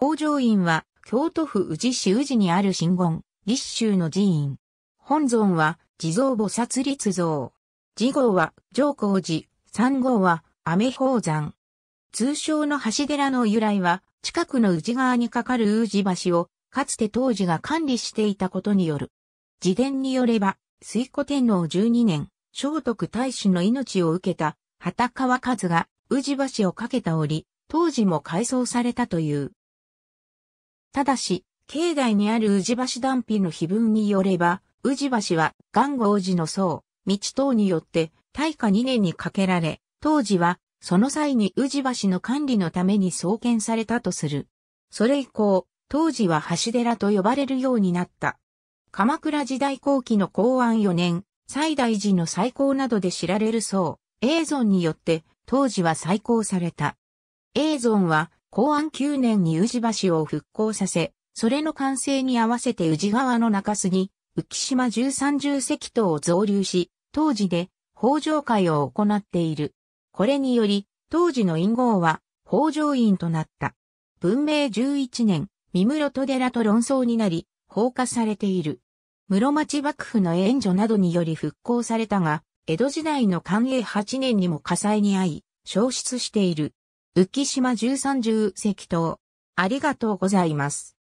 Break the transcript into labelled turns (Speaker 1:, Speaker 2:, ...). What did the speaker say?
Speaker 1: 北条院は、京都府宇治市宇治にある神言、
Speaker 2: 立州の寺院。本尊は、地蔵菩薩立像。次号は、上皇寺。三号は、雨宝山。通称の橋寺の由来は、近くの宇治川に架かる宇治橋を、かつて当時が管理していたことによる。自伝によれば、水古天皇12年、聖徳太子の命を受けた、畑川和が、宇治橋を架けた折、当時も改装されたという。ただし、境内にある宇治橋断碑の碑文によれば、宇治橋は、元号寺の僧、道等によって、大化2年にかけられ、当時は、その際に宇治橋の管理のために創建されたとする。それ以降、当時は橋寺と呼ばれるようになった。鎌倉時代後期の公安4年、西大寺の最高などで知られる僧、永存によって、当時は再興された。永存は、公安9年に宇治橋を復興させ、それの完成に合わせて宇治川の中洲に、浮島十三重石塔を増流し、当時で、法上会を行っている。これにより、当時の陰号は、法上院となった。文明11年、三室戸寺と論争になり、放火されている。室町幕府の援助などにより復興されたが、江戸時代の寛永8年にも火災に遭い、消失している。浮島十三
Speaker 1: 十石等。ありがとうございます。